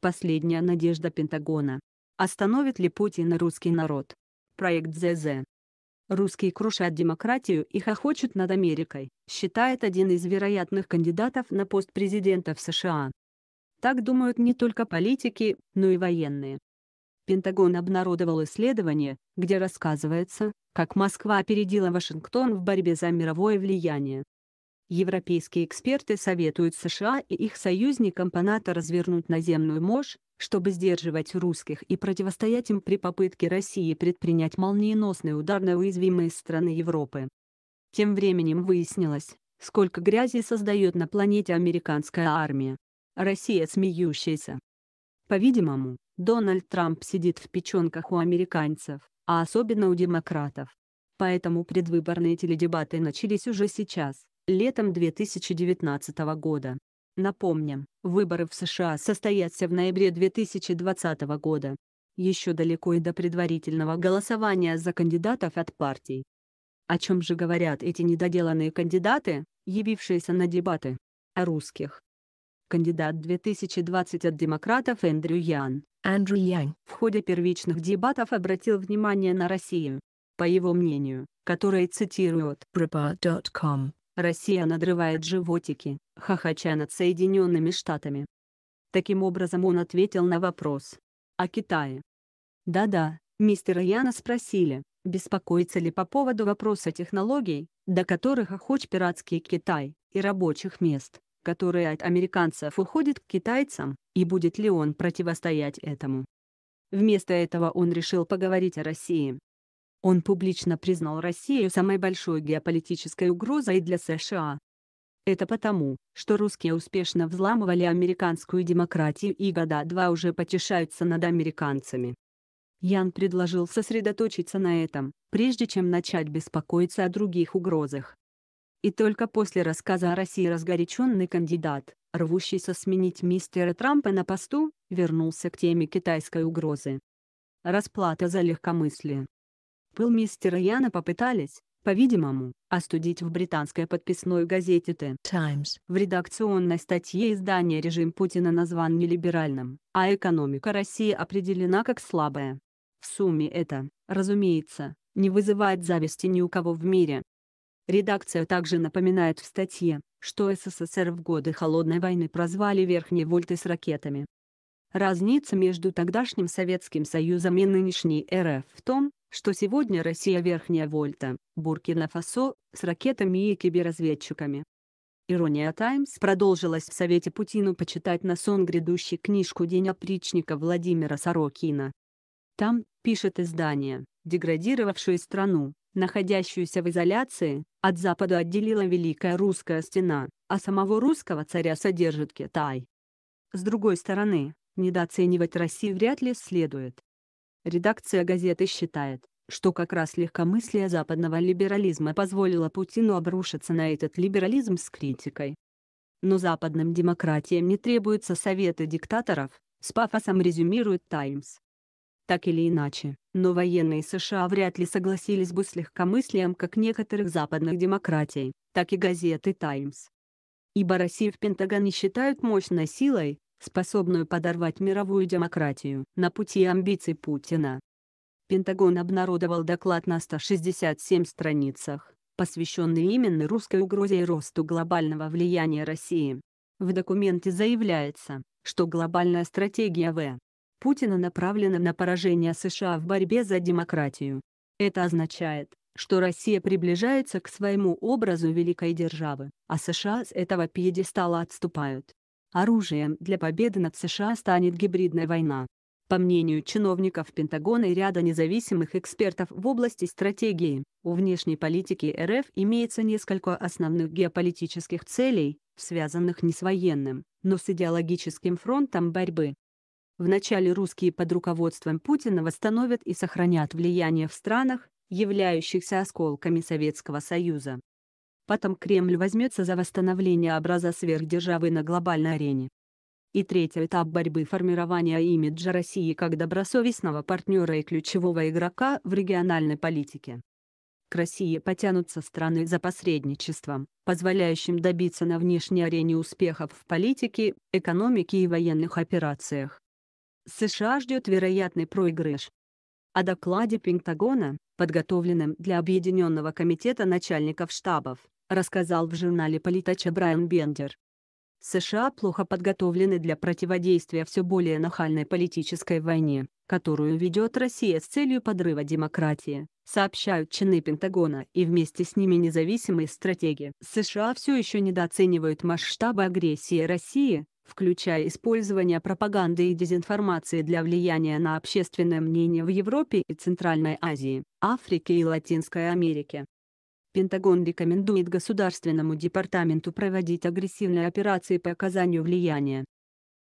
Последняя надежда Пентагона. Остановит ли Путин русский народ? Проект ЗЗ. Русские крушат демократию и хохочут над Америкой, считает один из вероятных кандидатов на пост президента в США. Так думают не только политики, но и военные. Пентагон обнародовал исследование, где рассказывается, как Москва опередила Вашингтон в борьбе за мировое влияние. Европейские эксперты советуют США и их союзникам по НАТО развернуть наземную мощь, чтобы сдерживать русских и противостоять им при попытке России предпринять молниеносный удар на уязвимые страны Европы. Тем временем выяснилось, сколько грязи создает на планете американская армия. Россия смеющаяся. По-видимому, Дональд Трамп сидит в печенках у американцев, а особенно у демократов. Поэтому предвыборные теледебаты начались уже сейчас летом 2019 года. Напомним, выборы в США состоятся в ноябре 2020 года. Еще далеко и до предварительного голосования за кандидатов от партий. О чем же говорят эти недоделанные кандидаты, явившиеся на дебаты? О русских. Кандидат 2020 от демократов Эндрю Ян. (Andrew Yang) в ходе первичных дебатов обратил внимание на Россию. По его мнению, которое цитирует Report.com, Россия надрывает животики, хохоча над Соединенными Штатами. Таким образом он ответил на вопрос. О Китае. Да-да, мистера Яна спросили, беспокоится ли по поводу вопроса технологий, до которых охоч пиратский Китай, и рабочих мест, которые от американцев уходят к китайцам, и будет ли он противостоять этому. Вместо этого он решил поговорить о России. Он публично признал Россию самой большой геополитической угрозой для США. Это потому, что русские успешно взламывали американскую демократию и года два уже потешаются над американцами. Ян предложил сосредоточиться на этом, прежде чем начать беспокоиться о других угрозах. И только после рассказа о России разгоряченный кандидат, рвущийся сменить мистера Трампа на посту, вернулся к теме китайской угрозы. Расплата за легкомыслие. Пыл мистера Яна попытались, по-видимому, остудить в британской подписной газете The Times. В редакционной статье издания режим Путина назван нелиберальным, а экономика России определена как слабая. В сумме это, разумеется, не вызывает зависти ни у кого в мире. Редакция также напоминает в статье, что СССР в годы Холодной войны прозвали верхние вольты с ракетами, Разница между тогдашним Советским Союзом и нынешней РФ в том, что сегодня Россия верхняя вольта, Буркина-Фасо, с ракетами и киберразведчиками. Ирония Таймс продолжилась в Совете Путину почитать на сон грядущий книжку «День опричника» Владимира Сорокина. Там, пишет издание, деградировавшую страну, находящуюся в изоляции, от Запада отделила Великая Русская Стена, а самого русского царя содержит Китай. С другой стороны, недооценивать Россию вряд ли следует. Редакция газеты считает, что как раз легкомыслие западного либерализма позволило Путину обрушиться на этот либерализм с критикой. Но западным демократиям не требуются советы диктаторов, с пафосом резюмирует «Таймс». Так или иначе, но военные США вряд ли согласились бы с легкомыслием как некоторых западных демократий, так и газеты «Таймс». Ибо Россию в Пентагоне считают мощной силой, способную подорвать мировую демократию на пути амбиций Путина. Пентагон обнародовал доклад на 167 страницах, посвященный именно русской угрозе и росту глобального влияния России. В документе заявляется, что глобальная стратегия В. Путина направлена на поражение США в борьбе за демократию. Это означает, что Россия приближается к своему образу великой державы, а США с этого пьедестала отступают. Оружием для победы над США станет гибридная война. По мнению чиновников Пентагона и ряда независимых экспертов в области стратегии, у внешней политики РФ имеется несколько основных геополитических целей, связанных не с военным, но с идеологическим фронтом борьбы. Вначале русские под руководством Путина восстановят и сохранят влияние в странах, являющихся осколками Советского Союза. Потом Кремль возьмется за восстановление образа сверхдержавы на глобальной арене. И третий этап борьбы формирования имиджа России как добросовестного партнера и ключевого игрока в региональной политике. К России потянутся страны за посредничеством, позволяющим добиться на внешней арене успехов в политике, экономике и военных операциях. США ждет вероятный проигрыш. О докладе Пентагона, подготовленном для Объединенного комитета начальников штабов, рассказал в журнале «Политача» Брайан Бендер. США плохо подготовлены для противодействия все более нахальной политической войне, которую ведет Россия с целью подрыва демократии, сообщают чины Пентагона и вместе с ними независимые стратеги. США все еще недооценивают масштабы агрессии России, включая использование пропаганды и дезинформации для влияния на общественное мнение в Европе и Центральной Азии, Африке и Латинской Америке. Пентагон рекомендует Государственному департаменту проводить агрессивные операции по оказанию влияния.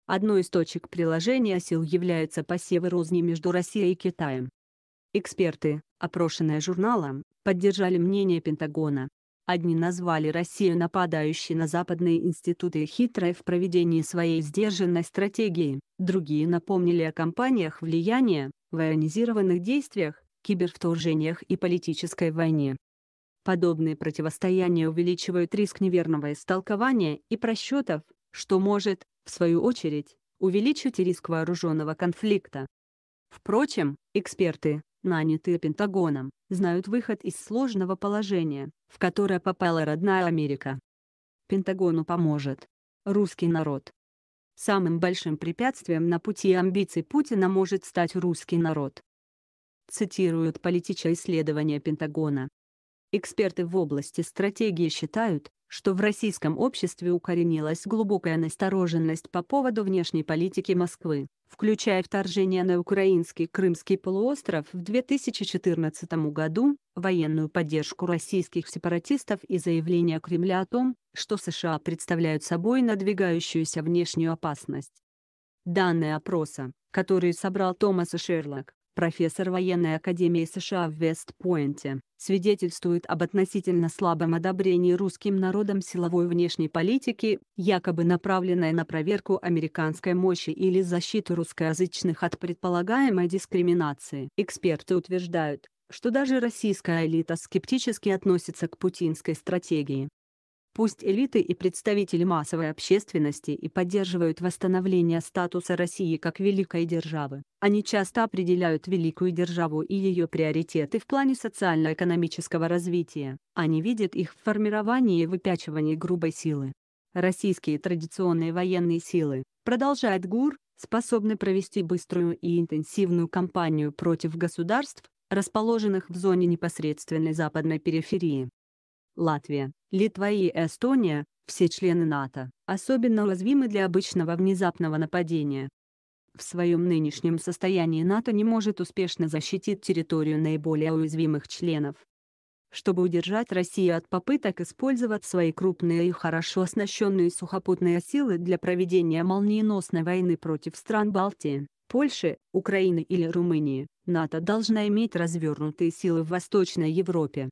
Одной из точек приложения сил являются посевы розни между Россией и Китаем. Эксперты, опрошенные журналом, поддержали мнение Пентагона. Одни назвали Россию нападающей на западные институты и хитрой в проведении своей сдержанной стратегии, другие напомнили о кампаниях влияния, военизированных действиях, кибервторжениях и политической войне. Подобные противостояния увеличивают риск неверного истолкования и просчетов, что может, в свою очередь, увеличить риск вооруженного конфликта. Впрочем, эксперты, нанятые Пентагоном, знают выход из сложного положения, в которое попала родная Америка. Пентагону поможет. Русский народ. Самым большим препятствием на пути амбиций Путина может стать русский народ. Цитируют политическое исследование Пентагона. Эксперты в области стратегии считают, что в российском обществе укоренилась глубокая настороженность по поводу внешней политики Москвы, включая вторжение на украинский Крымский полуостров в 2014 году, военную поддержку российских сепаратистов и заявление Кремля о том, что США представляют собой надвигающуюся внешнюю опасность. Данные опроса, которые собрал Томас Шерлок, профессор военной академии США в Вест-Пойнте свидетельствует об относительно слабом одобрении русским народом силовой внешней политики, якобы направленной на проверку американской мощи или защиту русскоязычных от предполагаемой дискриминации. Эксперты утверждают, что даже российская элита скептически относится к путинской стратегии. Пусть элиты и представители массовой общественности и поддерживают восстановление статуса России как великой державы, они часто определяют великую державу и ее приоритеты в плане социально-экономического развития, они видят их в формировании и выпячивании грубой силы. Российские традиционные военные силы, продолжает ГУР, способны провести быструю и интенсивную кампанию против государств, расположенных в зоне непосредственной западной периферии. Латвия Литва и Эстония, все члены НАТО, особенно уязвимы для обычного внезапного нападения. В своем нынешнем состоянии НАТО не может успешно защитить территорию наиболее уязвимых членов. Чтобы удержать Россию от попыток использовать свои крупные и хорошо оснащенные сухопутные силы для проведения молниеносной войны против стран Балтии, Польши, Украины или Румынии, НАТО должна иметь развернутые силы в Восточной Европе.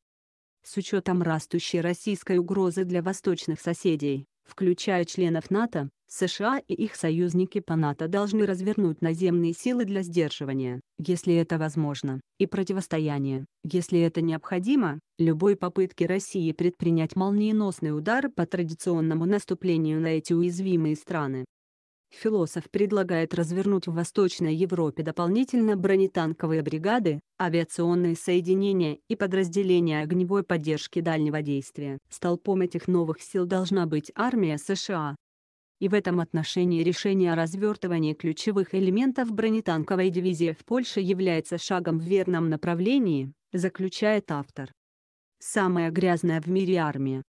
С учетом растущей российской угрозы для восточных соседей, включая членов НАТО, США и их союзники по НАТО должны развернуть наземные силы для сдерживания, если это возможно, и противостояния, если это необходимо, любой попытки России предпринять молниеносный удар по традиционному наступлению на эти уязвимые страны. Философ предлагает развернуть в Восточной Европе дополнительно бронетанковые бригады, авиационные соединения и подразделения огневой поддержки дальнего действия. Столпом этих новых сил должна быть армия США. И в этом отношении решение о развертывании ключевых элементов бронетанковой дивизии в Польше является шагом в верном направлении, заключает автор. Самая грязная в мире армия,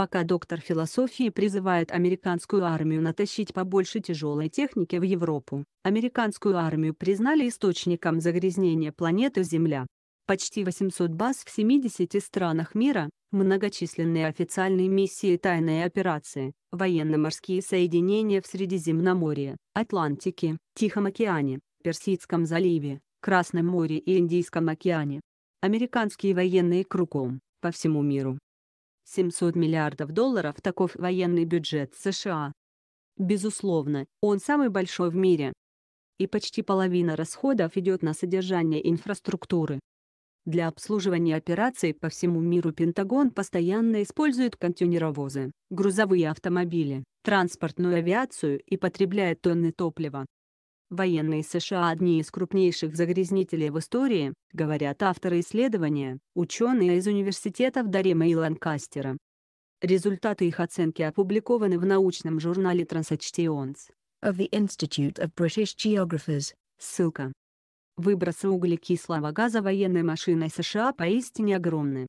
пока доктор философии призывает американскую армию натащить побольше тяжелой техники в Европу, американскую армию признали источником загрязнения планеты Земля. Почти 800 баз в 70 странах мира, многочисленные официальные миссии и тайные операции, военно-морские соединения в Средиземноморье, Атлантике, Тихом океане, Персидском заливе, Красном море и Индийском океане. Американские военные кругом, по всему миру. 700 миллиардов долларов – таков военный бюджет США. Безусловно, он самый большой в мире. И почти половина расходов идет на содержание инфраструктуры. Для обслуживания операций по всему миру Пентагон постоянно использует контейнеровозы, грузовые автомобили, транспортную авиацию и потребляет тонны топлива. Военные США одни из крупнейших загрязнителей в истории, говорят авторы исследования, ученые из университетов Дарема и Ланкастера. Результаты их оценки опубликованы в научном журнале Transactions of the Institute of British Geographers. Ссылка. Выбросы углекислого газа военной машиной США поистине огромны.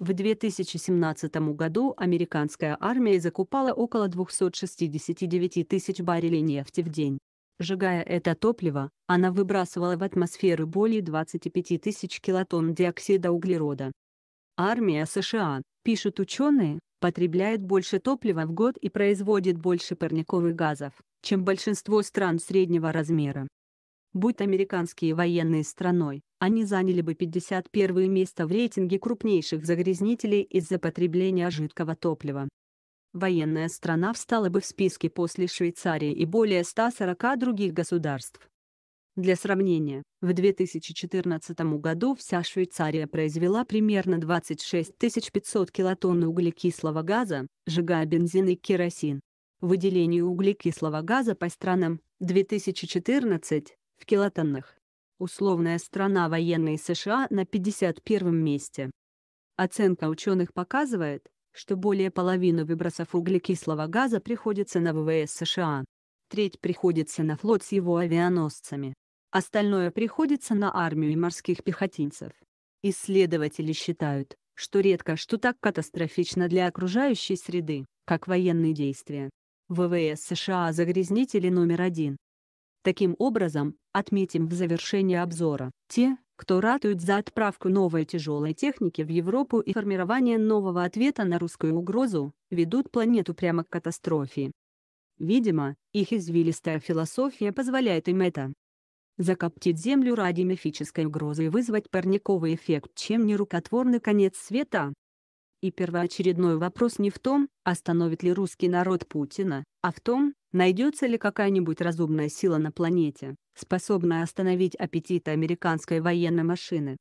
В 2017 году американская армия закупала около 269 тысяч баррелей нефти в день. Сжигая это топливо, она выбрасывала в атмосферу более 25 тысяч килотонн диоксида углерода. Армия США, пишут ученые, потребляет больше топлива в год и производит больше парниковых газов, чем большинство стран среднего размера. Будь американские военные страной, они заняли бы 51 место в рейтинге крупнейших загрязнителей из-за потребления жидкого топлива военная страна встала бы в списке после Швейцарии и более 140 других государств. Для сравнения, в 2014 году вся Швейцария произвела примерно 26 500 килотонн углекислого газа, сжигая бензин и керосин. Выделение углекислого газа по странам 2014 в килотоннах. Условная страна военной США на 51 месте. Оценка ученых показывает, что более половины выбросов углекислого газа приходится на ВВС США. Треть приходится на флот с его авианосцами. Остальное приходится на армию и морских пехотинцев. Исследователи считают, что редко что так катастрофично для окружающей среды, как военные действия. ВВС США загрязнители номер один. Таким образом, отметим в завершении обзора те, кто ратует за отправку новой тяжелой техники в Европу и формирование нового ответа на русскую угрозу, ведут планету прямо к катастрофе. Видимо, их извилистая философия позволяет им это. Закоптить Землю ради мифической угрозы и вызвать парниковый эффект, чем не рукотворный конец света. И первоочередной вопрос не в том, остановит ли русский народ Путина, а в том, найдется ли какая-нибудь разумная сила на планете, способная остановить аппетиты американской военной машины.